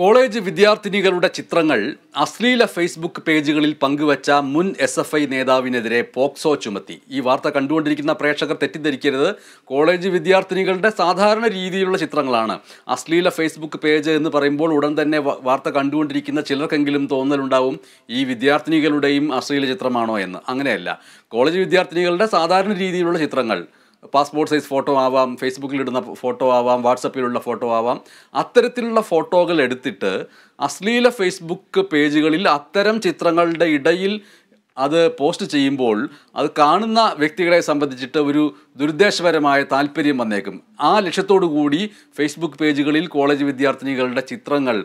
college വിദ്യാർത്ഥിനികളുടെ ചിത്രങ്ങൾ അശ്ലീല Facebook പേജുകളിൽ പങ്കുവച്ച മുൻ എസ് എഫ് ഐ നേതാവിനെതിരെ പോക്സോ ചുമത്തി ഈ വാർത്ത കണ്ടുകൊണ്ടിരിക്കുന്ന പ്രേക്ഷകർ തെറ്റിദ്ധരിക്കരുത് കോളേജ് വിദ്യാർത്ഥിനികളുടെ സാധാരണ രീതിയിലുള്ള ചിത്രങ്ങളാണ് അശ്ലീല ഫേസ്ബുക്ക് പേജ് എന്ന് പറയുമ്പോൾ ഉടൻ തന്നെ വാർത്ത കണ്ടുകൊണ്ടിരിക്കുന്ന ചിലർക്കെങ്കിലും തോന്നലുണ്ടാവും ഈ വിദ്യാർത്ഥിനികളുടെയും അശ്ലീല ചിത്രമാണോ എന്ന് അങ്ങനെയല്ല കോളേജ് വിദ്യാർത്ഥിനികളുടെ സാധാരണ രീതിയിലുള്ള ചിത്രങ്ങൾ പാസ്പോർട്ട് സൈസ് ഫോട്ടോ ആവാം ഫേസ്ബുക്കിലിടുന്ന ഫോട്ടോ ആവാം വാട്സപ്പിലുള്ള ഫോട്ടോ ആവാം അത്തരത്തിലുള്ള ഫോട്ടോകൾ എടുത്തിട്ട് അശ്ലീല ഫേസ്ബുക്ക് പേജുകളിൽ അത്തരം ചിത്രങ്ങളുടെ ഇടയിൽ അത് പോസ്റ്റ് ചെയ്യുമ്പോൾ അത് കാണുന്ന വ്യക്തികളെ സംബന്ധിച്ചിട്ട് ഒരു ദുരുദ്ദേശപരമായ താല്പര്യം വന്നേക്കും ആ ലക്ഷ്യത്തോടു കൂടി ഫേസ്ബുക്ക് പേജുകളിൽ കോളേജ് വിദ്യാർത്ഥിനികളുടെ ചിത്രങ്ങൾ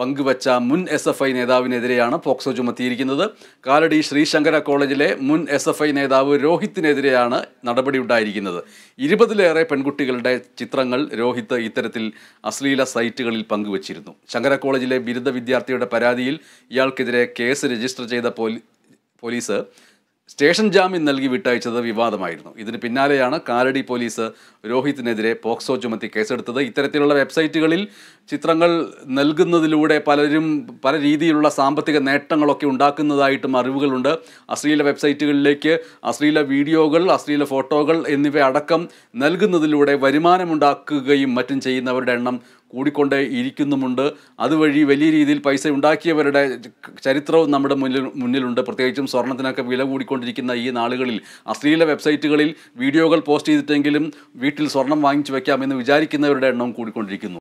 പങ്കുവച്ച മുൻ എസ് എഫ് ഐ നേതാവിനെതിരെയാണ് പോക്സോ ചുമത്തിയിരിക്കുന്നത് കാലടി ശ്രീശങ്കര കോളേജിലെ മുൻ എസ് എഫ് ഐ നേതാവ് രോഹിത്തിനെതിരെയാണ് നടപടി ഉണ്ടായിരിക്കുന്നത് ഇരുപതിലേറെ പെൺകുട്ടികളുടെ ചിത്രങ്ങൾ രോഹിത്ത് ഇത്തരത്തിൽ അശ്ലീല സൈറ്റുകളിൽ പങ്കുവച്ചിരുന്നു ശങ്കര കോളേജിലെ ബിരുദ വിദ്യാർത്ഥിയുടെ പരാതിയിൽ ഇയാൾക്കെതിരെ കേസ് രജിസ്റ്റർ ചെയ്ത പോലീസ് സ്റ്റേഷൻ ജാമ്യം നൽകി വിട്ടയച്ചത് വിവാദമായിരുന്നു ഇതിന് പിന്നാലെയാണ് കാലടി പോലീസ് രോഹിത്തിനെതിരെ പോക്സോ ചുമത്തി കേസെടുത്തത് ഇത്തരത്തിലുള്ള വെബ്സൈറ്റുകളിൽ ചിത്രങ്ങൾ നൽകുന്നതിലൂടെ പലരും പല രീതിയിലുള്ള സാമ്പത്തിക നേട്ടങ്ങളൊക്കെ ഉണ്ടാക്കുന്നതായിട്ടും അറിവുകളുണ്ട് അശ്ലീല വെബ്സൈറ്റുകളിലേക്ക് അശ്ലീല വീഡിയോകൾ അശ്ലീല ഫോട്ടോകൾ എന്നിവ അടക്കം നൽകുന്നതിലൂടെ വരുമാനമുണ്ടാക്കുകയും മറ്റും ചെയ്യുന്നവരുടെ എണ്ണം കൂടിക്കൊണ്ടേ ഇരിക്കുന്നുമുണ്ട് അതുവഴി വലിയ രീതിയിൽ പൈസ ഉണ്ടാക്കിയവരുടെ ചരിത്രവും നമ്മുടെ മുന്നിൽ മുന്നിലുണ്ട് പ്രത്യേകിച്ചും സ്വർണത്തിനൊക്കെ വില കൂടിക്കൊണ്ടിരിക്കുന്ന ഈ നാളുകളിൽ അശ്ലീല വെബ്സൈറ്റുകളിൽ വീഡിയോകൾ പോസ്റ്റ് ചെയ്തിട്ടെങ്കിലും വീട്ടിൽ സ്വർണം വാങ്ങിച്ചു വയ്ക്കാമെന്ന് വിചാരിക്കുന്നവരുടെ എണ്ണവും കൂടിക്കൊണ്ടിരിക്കുന്നു